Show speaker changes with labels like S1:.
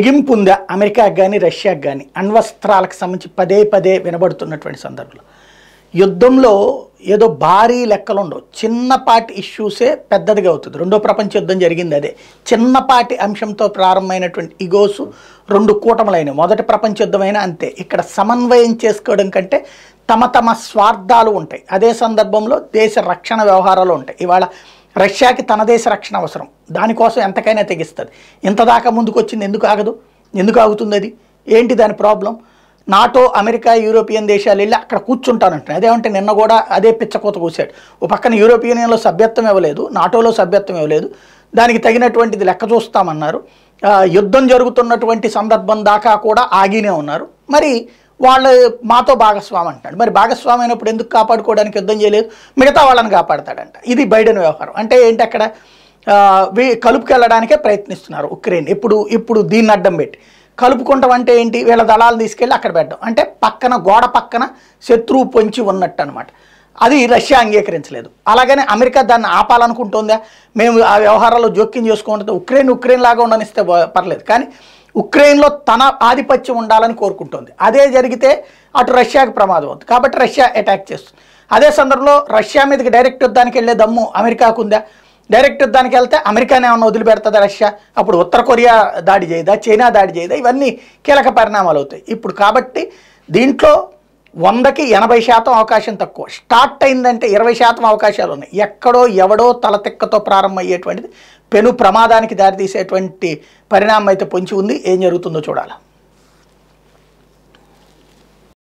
S1: ముగింపు ఉందా అమెరికాకి కానీ రష్యాకి కానీ అణ్వస్త్రాలకు సంబంధించి పదే పదే వినబడుతున్నటువంటి సందర్భంలో యుద్ధంలో ఏదో భారీ లెక్కలు ఉండవు చిన్నపాటి ఇష్యూసే పెద్దదిగా అవుతుంది రెండో ప్రపంచ యుద్ధం జరిగింది అదే చిన్నపాటి అంశంతో ప్రారంభమైనటువంటి ఇగోసు రెండు కూటములైన మొదటి ప్రపంచ యుద్ధమైనా అంతే ఇక్కడ సమన్వయం చేసుకోవడం కంటే తమ తమ స్వార్థాలు ఉంటాయి అదే సందర్భంలో దేశ రక్షణ వ్యవహారాలు ఉంటాయి ఇవాళ రష్యాకి తన దేశ రక్షణ అవసరం దానికోసం ఎంతకైనా తెగిస్తుంది ఇంతదాకా ముందుకు వచ్చింది ఎందుకు ఆగదు ఎందుకు ఆగుతుంది అది ఏంటి దాని ప్రాబ్లం నాటో అమెరికా యూరోపియన్ దేశాలు వెళ్ళి అక్కడ కూర్చుంటానంటున్నాను అదేమంటే నిన్న కూడా అదే పిచ్చకోత కూసాడు ఓ పక్కన యూరోపియన్లో సభ్యత్వం ఇవ్వలేదు నాటోలో సభ్యత్వం ఇవ్వలేదు దానికి తగినటువంటిది లెక్క చూస్తామన్నారు యుద్ధం జరుగుతున్నటువంటి సందర్భం దాకా కూడా ఆగినే ఉన్నారు మరి వాళ్ళు మాతో భాగస్వామి అంటాడు మరి భాగస్వామి అయినప్పుడు ఎందుకు కాపాడుకోవడానికి యుద్ధం చేయలేదు మిగతా వాళ్ళని కాపాడతాడంట ఇది బైడెన్ వ్యవహారం అంటే ఏంటి అక్కడ కలుపుకెళ్ళడానికే ప్రయత్నిస్తున్నారు ఉక్రెయిన్ ఇప్పుడు ఇప్పుడు దీన్ని అడ్డం పెట్టి కలుపుకుంటాం అంటే ఏంటి వీళ్ళ దళాలు తీసుకెళ్ళి అక్కడ పెట్టడం అంటే పక్కన గోడ పక్కన శత్రువు పొంచి ఉన్నట్టు అనమాట అది రష్యా అంగీకరించలేదు అలాగనే అమెరికా దాన్ని ఆపాలనుకుంటుందా మేము ఆ వ్యవహారాల్లో జోక్యం చేసుకుంటుంది ఉక్రెయిన్ ఉక్రెయిన్ లాగా ఉండనిస్తే పర్లేదు కానీ ఉక్రెయిన్లో తన ఆధిపత్యం ఉండాలని కోరుకుంటుంది అదే జరిగితే అటు రష్యాకి ప్రమాదం అవుతుంది కాబట్టి రష్యా అటాక్ చేస్తుంది అదే సందర్భంలో రష్యా మీదకి డైరెక్ట్ యుద్ధానికి వెళ్ళే దమ్ము అమెరికాకు ఉందా డైరెక్ట్ యుద్ధానికి వెళ్తే అమెరికానే ఏమన్నా వదిలిపెడుతుందా రష్యా అప్పుడు ఉత్తర కొరియా దాడి చేయదా చైనా దాడి చేయదా ఇవన్నీ కీలక పరిణామాలు అవుతాయి ఇప్పుడు కాబట్టి దీంట్లో వందకి ఎనభై శాతం అవకాశం తక్కువ స్టార్ట్ అయిందంటే ఇరవై శాతం అవకాశాలు ఉన్నాయి ఎక్కడో ఎవడో తలతిక్కతో ప్రారంభమయ్యేటువంటిది పెను ప్రమాదానికి దారితీసేటువంటి పరిణామం అయితే పొంచి ఉంది ఏం జరుగుతుందో చూడాలి